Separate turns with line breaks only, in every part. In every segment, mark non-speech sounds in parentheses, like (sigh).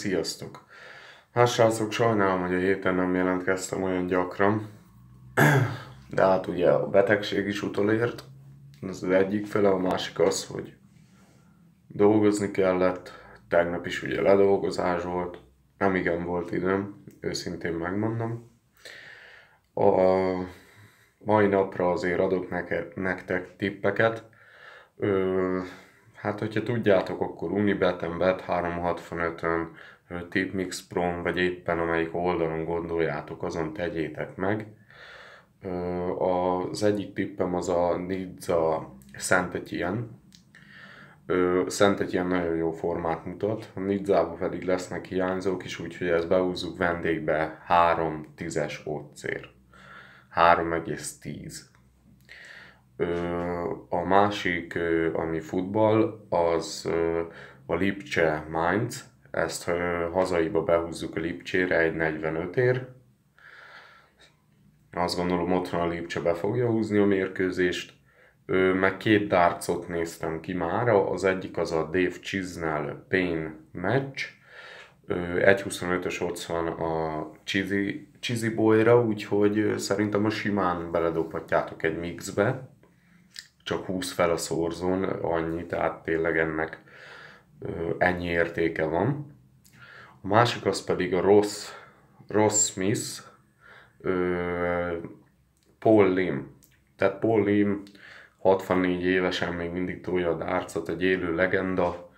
Sziasztok! Hát srácok, sajnálom, hogy a héten nem jelentkeztem olyan gyakran, (clears throat) de hát ugye a betegség is utolért, ez az egyik fele, a másik az, hogy dolgozni kellett, tegnap is ugye ledolgozás volt, nem igen volt időm, őszintén megmondom. A mai napra azért adok neked, nektek tippeket, Hát, hogyha tudjátok, akkor Unibeten, Bet365-ön, Tipmix pro vagy éppen amelyik oldalon gondoljátok, azon tegyétek meg. Az egyik tippem az a Nidza Szent Etienne. Szent Etienne nagyon jó formát mutat, a Nizzába pedig lesznek hiányzók is, úgyhogy ezt beúzzuk vendégbe 3 10-es ócér. 3,10 másik, ami futball, az a Lipcse Mainz. Ezt hazaiba behúzzuk a Lipcsére egy 45 ér. Azt gondolom otthon a Lipcse be fogja húzni a mérkőzést. Meg két dárcot néztem ki már, az egyik az a Dave Chisnell Pain match 1.25-ös ott van a Chizzy, Chizi Boyra, úgyhogy szerintem a simán beledobhatjátok egy mixbe csak 20 fel a szorzón, annyi, tehát tényleg ennek ennyi értéke van. A másik az pedig a Ross, Ross Smith, Paul Lim. Tehát Paul Lim 64 évesen még mindig tolja a dárcot, egy élő legenda,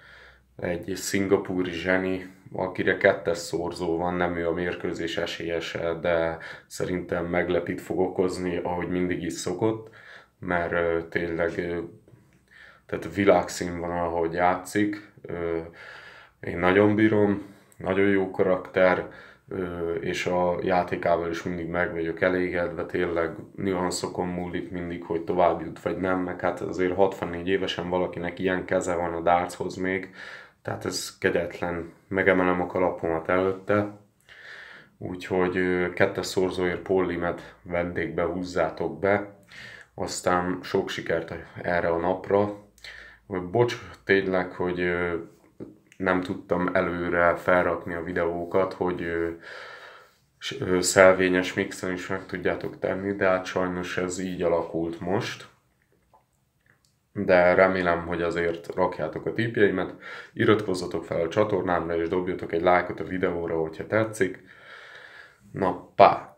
egy szingapúri zseni, akire kettes szorzó van, nem ő a mérkőzés esélyese, de szerintem meglepít fog okozni, ahogy mindig is szokott mert tényleg tehát világszínvonal, ahogy játszik, én nagyon bírom, nagyon jó karakter, és a játékával is mindig meg vagyok elégedve, tényleg nüanszokon múlik mindig, hogy tovább jut vagy nem, meg hát azért 64 évesen valakinek ilyen keze van a dárchoz még, tehát ez kegyetlen, megemelem a kalapomat előtte, úgyhogy kettes szorzóért Pollimet vendégbe húzzátok be, aztán sok sikert erre a napra. Bocs, tényleg, hogy nem tudtam előre felrakni a videókat, hogy szelvényes mixen is meg tudjátok tenni, de hát sajnos ez így alakult most. De remélem, hogy azért rakjátok a típjeimet, iratkozzatok fel a csatornámra és dobjatok egy lájkot a videóra, hogyha tetszik. Na, pá!